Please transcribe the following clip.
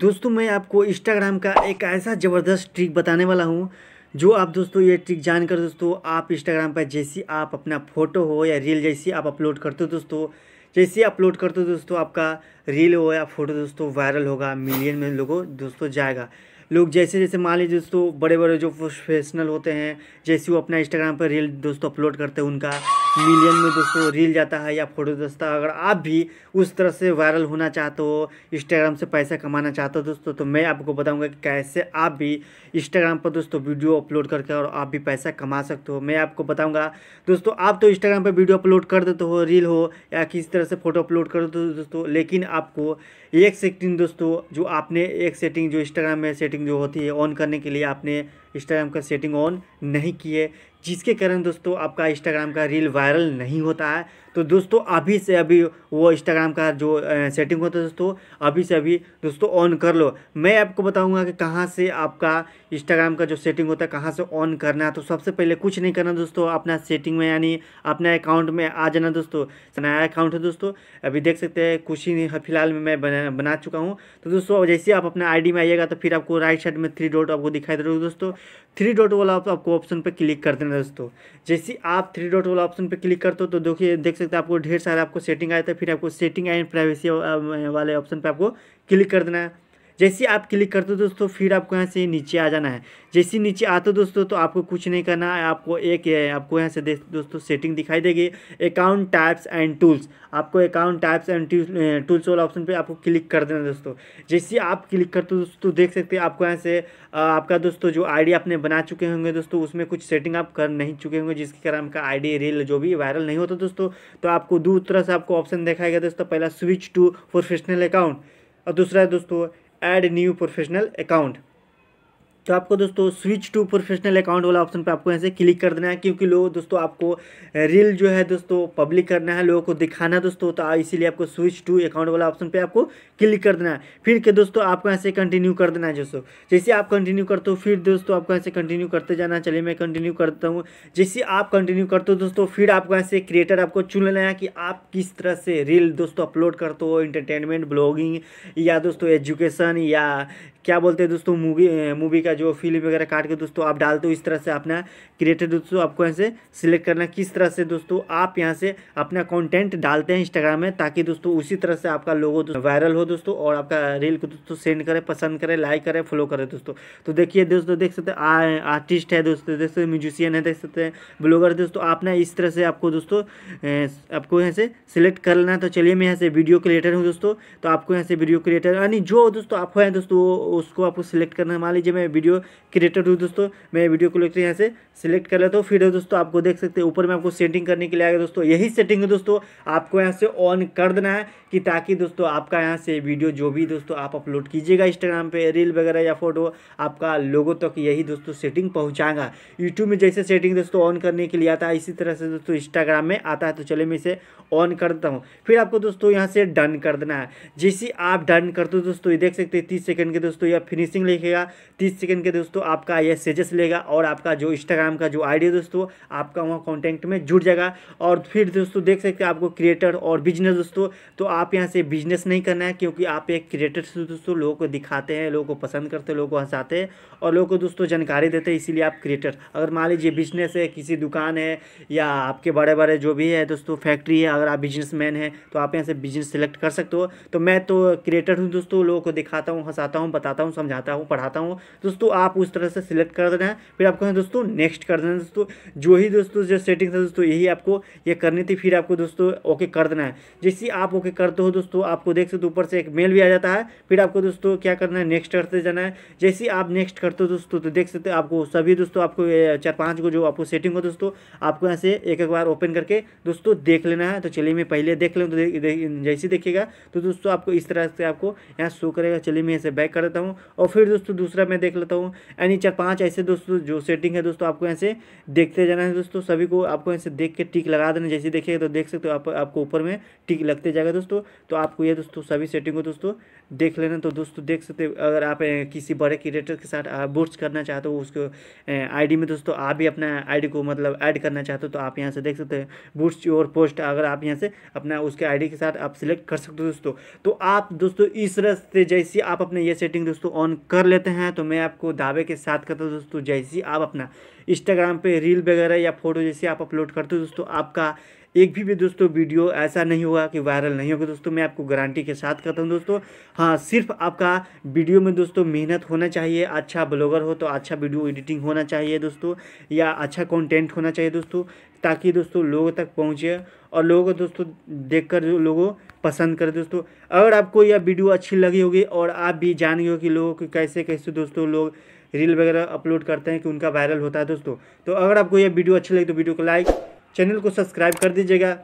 दोस्तों मैं आपको इंस्टाग्राम का एक ऐसा ज़बरदस्त ट्रिक बताने वाला हूँ जो आप दोस्तों ये ट्रिक जानकर दोस्तों आप इंस्टाग्राम पर जैसी आप अपना फ़ोटो हो या रील जैसी आप अपलोड करते हो दोस्तों जैसे अपलोड करते हो दोस्तों आपका रील हो या फोटो दोस्तों वायरल होगा मिलियन में लोगों दोस्तों जाएगा लोग जैसे जैसे मान लीजिए दोस्तों बड़े बड़े जो प्रोफेशनल होते हैं जैसे वो अपना इंस्टाग्राम पर रील दोस्तों अपलोड करते हैं उनका मिलियन में दोस्तों रील जाता है या फोटो दोस्तों अगर आप भी उस तरह से वायरल होना चाहते हो इंस्टाग्राम से पैसा कमाना चाहते हो दोस्तों तो मैं आपको बताऊंगा कि कैसे आप भी इंस्टाग्राम पर दोस्तों वीडियो अपलोड करके और आप भी पैसा कमा सकते हो मैं आपको बताऊँगा दोस्तों आप तो इंस्टाग्राम पर वीडियो अपलोड कर देते हो रील हो या किसी तरह से फ़ोटो अपलोड कर देते हो दोस्तों लेकिन आपको एक सेटिंग दोस्तों जो आपने एक सेटिंग जो इंस्टाग्राम में सेटिंग जो होती है ऑन करने के लिए आपने इंस्टाग्राम का सेटिंग ऑन नहीं किए जिसके कारण दोस्तों आपका इंस्टाग्राम का रील वायरल नहीं होता है तो दोस्तों अभी से अभी वो इंस्टाग्राम का जो सेटिंग होता है दोस्तों अभी से अभी दोस्तों ऑन कर लो मैं आपको बताऊंगा कि कहाँ से आपका इंस्टाग्राम का जो सेटिंग होता है कहाँ से ऑन करना है तो सबसे पहले कुछ नहीं करना दोस्तों अपना सेटिंग में यानी अपने अकाउंट में आ जाना दोस्तों नया अकाउंट है दोस्तों अभी देख सकते हैं कुछ ही नहीं फिलहाल में मैं बना, बना चुका हूँ तो दोस्तों जैसे आप अपना आई में आइएगा तो फिर आपको राइट साइड में थ्री डॉट आपको दिखाई दे रहा दोस्तों थ्री डॉट वाला आपको ऑप्शन पर क्लिक कर देना अंदर दोस्तों जैसे आप थ्री डॉट वाला ऑप्शन पे क्लिक करते हो तो देखिए देख सकते हैं आपको ढेर सारे आपको सेटिंग आए थे फिर आपको सेटिंग एंड प्राइवेसी वाले ऑप्शन पर आपको क्लिक कर देना है जैसे आप क्लिक करते हो दोस्तों फिर आपको यहाँ से नीचे आ जाना है जैसे नीचे आते हो दोस्तों तो आपको कुछ नहीं करना है आपको एक है आपको यहाँ से दोस्तों सेटिंग दिखाई देगी अकाउंट टाइप्स एंड टूल्स आपको अकाउंट टाइप्स एंड टूल्स वाला ऑप्शन पर आपको क्लिक कर देना दोस्तों जैसे आप क्लिक करते हो दोस्तों देख सकते हैं आपको यहाँ से आपका दोस्तों जो आईडी आपने बना चुके होंगे दोस्तों उसमें कुछ सेटिंग आप कर नहीं चुके होंगे जिसके कारण आपका आईडी रील जो भी वायरल नहीं होता दोस्तों तो आपको दो तरह से आपको ऑप्शन दिखाएगा दोस्तों पहला स्विच टू प्रोफेशनल अकाउंट और दूसरा है दोस्तों add new professional account तो आपको दोस्तों स्विच टू प्रोफेशनल अकाउंट वाला ऑप्शन पे आपको यहाँ से क्लिक कर देना है क्योंकि लोग दोस्तों आपको रील जो है दोस्तों पब्लिक करना है लोगों को दिखाना है दोस्तों तो इसीलिए आपको स्विच टू अकाउंट वाला ऑप्शन पे आपको क्लिक कर देना है फिर के दोस्तों आपको यहाँ से कंटिन्यू कर देना है दोस्तों जैसे आप कंटिन्यू करते हो फिर दोस्तों आपको यहाँ से कंटिन्यू करते जाना चलिए मैं कंटिन्यू करता हूँ जैसे आप कंटिन्यू करते हो दोस्तों फिर आपको यहाँ से क्रिएटर आपको चुन लेना है कि आप किस तरह से रील दोस्तों अपलोड करते हो इंटरटेनमेंट ब्लॉगिंग या दोस्तों एजुकेशन या क्या बोलते हैं दोस्तों मूवी मूवी का जो फिल्म वगैरह काट के दोस्तों आप डालते हो इस तरह से अपना क्रिएटर दोस्तों आपको यहाँ से सिलेक्ट करना किस तरह से दोस्तों आप यहाँ से अपना कॉन्टेंट डालते हैं इंस्टाग्राम में ताकि दोस्तों उसी तरह से आपका लोगो वायरल हो दोस्तों और आपका रील को दोस्तों सेंड करें पसंद करें लाइक करें फॉलो करें दोस्तों तो देखिए दोस्तों देख सकते हैं आर्टिस्ट है दोस्तों देख सकते म्यूजिशियन है देख सकते हैं ब्लॉगर दोस्तों आप ना इस तरह से आपको दोस्तों आपको यहाँ से सिलेक्ट कर लेना तो चलिए मैं यहाँ से वीडियो क्रिएटर हूँ दोस्तों तो आपको यहाँ से वीडियो क्रिएटर यानी जो दोस्तों आप हैं दोस्तों उसको आपको सिलेक्ट करना मान लीजिए मैं वीडियो क्रिएटर हूँ दोस्तों मैं वीडियो को लेकर यहाँ से सिलेक्ट कर लेता हूँ फिर दोस्तों आपको देख सकते हैं ऊपर में आपको सेटिंग करने के लिए आएगा दोस्तों यही सेटिंग है दोस्तों आपको यहाँ से ऑन कर देना है कि ताकि दोस्तों आपका यहाँ से वीडियो जो भी दोस्तों आप अपलोड कीजिएगा इंस्टाग्राम पर रील वगैरह या फोटो आपका लोगों तक तो यही दोस्तों सेटिंग पहुँचाएगा यूट्यूब में जैसे सेटिंग दोस्तों ऑन करने के लिए आता है इसी तरह से दोस्तों इंस्टाग्राम में आता है तो चले मैं इसे ऑन कर देता हूँ फिर आपको दोस्तों यहाँ से डन कर देना है जैसे आप डन कर दो दोस्तों ये देख सकते हैं तीस सेकेंड के दोस्तों या फिनिशिंग लिखेगा तीस सेकंड के दोस्तों आपका ये सेजेस लेगा और आपका जो इंस्टाग्राम का जो आईडी दोस्तों आपका वहाँ कॉन्टेंट में जुड़ जाएगा और फिर दोस्तों देख सकते हैं आपको क्रिएटर और बिजनेस दोस्तों तो आप यहाँ से बिजनेस नहीं करना है क्योंकि आप एक क्रिएटर से दोस्तों लोगों को दिखाते हैं लोगों को पसंद करते हैं लोगों को हंसाते हैं और लोगों को दोस्तों जानकारी देते हैं इसीलिए आप क्रिएटर अगर मान लीजिए बिजनेस है किसी दुकान है या आपके बड़े बड़े जो भी है दोस्तों फैक्ट्री है अगर आप बिजनेस मैन तो आप यहाँ से बिजनेस सेलेक्ट कर सकते हो तो मैं तो क्रिएटर हूँ दोस्तों लोगों को दिखाता हूँ हंसाता हूँ बताता हूँ समझाता हूँ पढ़ाता हूँ दोस्तों दोस्तों आप उस तरह से सिलेक्ट कर देना है फिर आपको दोस्तों नेक्स्ट कर देना दोस्तों जो ही दोस्तों जो सेटिंग्स है दोस्तों यही आपको ये करनी थी फिर आपको दोस्तों ओके कर देना है जैसे आप ओके करते हो दोस्तों आपको देख सकते ऊपर से एक मेल भी आ जाता है फिर आपको दोस्तों क्या करना है नेक्स्ट करते जाना है जैसे आप नेक्स्ट करते हो दोस्तों तो देख सकते हो आपको सभी दोस्तों आपको चार पाँच को जो आपको सेटिंग हो दोस्तों आपको यहाँ से एक एक बार ओपन करके दोस्तों देख लेना है तो चलिए मैं पहले देख लूँ तो जैसे देखिएगा तो दोस्तों आपको इस तरह से आपको यहाँ शो करेगा चलिए मैं ऐसे बैक कर देता हूँ और फिर दोस्तों दूसरा मैं देख लेता करता हूँ यानी चार पाँच ऐसे दोस्तों तो जो सेटिंग है दोस्तों आपको ऐसे देखते जाना है दोस्तों सभी को आपको ऐसे देख के टिक लगा देना जैसे देखिएगा तो देख सकते हो आप, आपको ऊपर में टिक लगते जाएगा दोस्तों तो आपको ये दोस्तों सभी सेटिंग को दोस्तों देख लेना तो दोस्तों देख सकते हो अगर आप किसी बड़े क्रिएटर के साथ बोर्ड्स करना चाहते हो उसको आईडी में दोस्तों आप भी अपना आईडी को मतलब ऐड करना चाहते हो तो आप यहां से देख सकते हैं बूस्ट और पोस्ट अगर आप यहां से अपना उसके आईडी के साथ आप सिलेक्ट कर सकते हो दोस्तों तो आप दोस्तों इस तरह से जैसे आप अपने ये सेटिंग दोस्तों ऑन कर लेते हैं तो मैं आप आपको दावे के साथ करता हूँ दोस्तों जैसे आप अपना इंस्टाग्राम पे रील वगैरह या फोटो जैसे आप अपलोड करते हो दोस्तों आपका एक भी, भी दोस्तों वीडियो ऐसा नहीं होगा कि वायरल नहीं होगा दोस्तों मैं आपको गारंटी के साथ कहता हूँ दोस्तों हाँ सिर्फ आपका वीडियो में दोस्तों मेहनत होना चाहिए अच्छा ब्लॉगर हो तो अच्छा वीडियो एडिटिंग होना चाहिए दोस्तों या अच्छा कंटेंट होना चाहिए दोस्तों ताकि दोस्तों लोगों तक पहुँचे और लोगों को दोस्तों देखकर लोगों पसंद करें दोस्तों अगर आपको यह वीडियो अच्छी लगी होगी और आप भी जान गए हो कि लोगों को कैसे कैसे दोस्तों लोग रील वगैरह अपलोड करते हैं कि उनका वायरल होता है दोस्तों तो अगर आपको यह वीडियो अच्छी लगी तो वीडियो को लाइक चैनल को सब्सक्राइब कर दीजिएगा